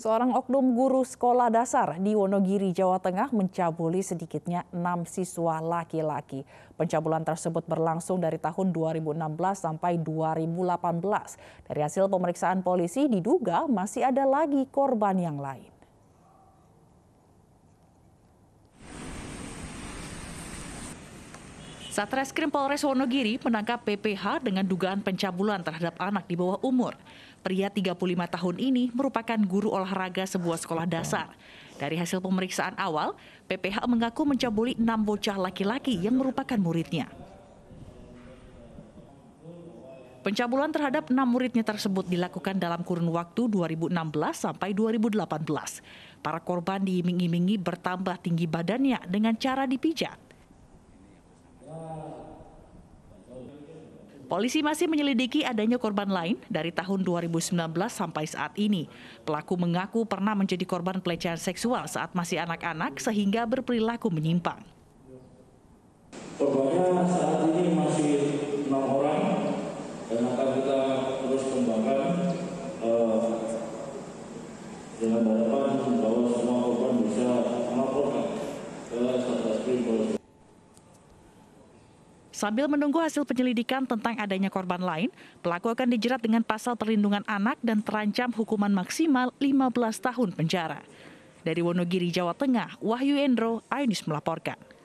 Seorang oknum guru sekolah dasar di Wonogiri, Jawa Tengah mencabuli sedikitnya enam siswa laki-laki. Pencabulan tersebut berlangsung dari tahun 2016 sampai 2018. Dari hasil pemeriksaan polisi diduga masih ada lagi korban yang lain. Satreskrim Polres Wonogiri menangkap PPH dengan dugaan pencabulan terhadap anak di bawah umur. Pria 35 tahun ini merupakan guru olahraga sebuah sekolah dasar. Dari hasil pemeriksaan awal, PPH mengaku mencabuli enam bocah laki-laki yang merupakan muridnya. Pencabulan terhadap enam muridnya tersebut dilakukan dalam kurun waktu 2016 sampai 2018. Para korban diiming-imingi bertambah tinggi badannya dengan cara dipijat. Polisi masih menyelidiki adanya korban lain dari tahun 2019 sampai saat ini. Pelaku mengaku pernah menjadi korban pelecehan seksual saat masih anak-anak sehingga berperilaku menyimpang. Korbannya saat ini masih 6 orang dan akan kita terus kembangkan uh, dengan Sambil menunggu hasil penyelidikan tentang adanya korban lain, pelaku akan dijerat dengan pasal perlindungan anak dan terancam hukuman maksimal 15 tahun penjara. Dari Wonogiri, Jawa Tengah, Wahyu Endro, Ainis melaporkan.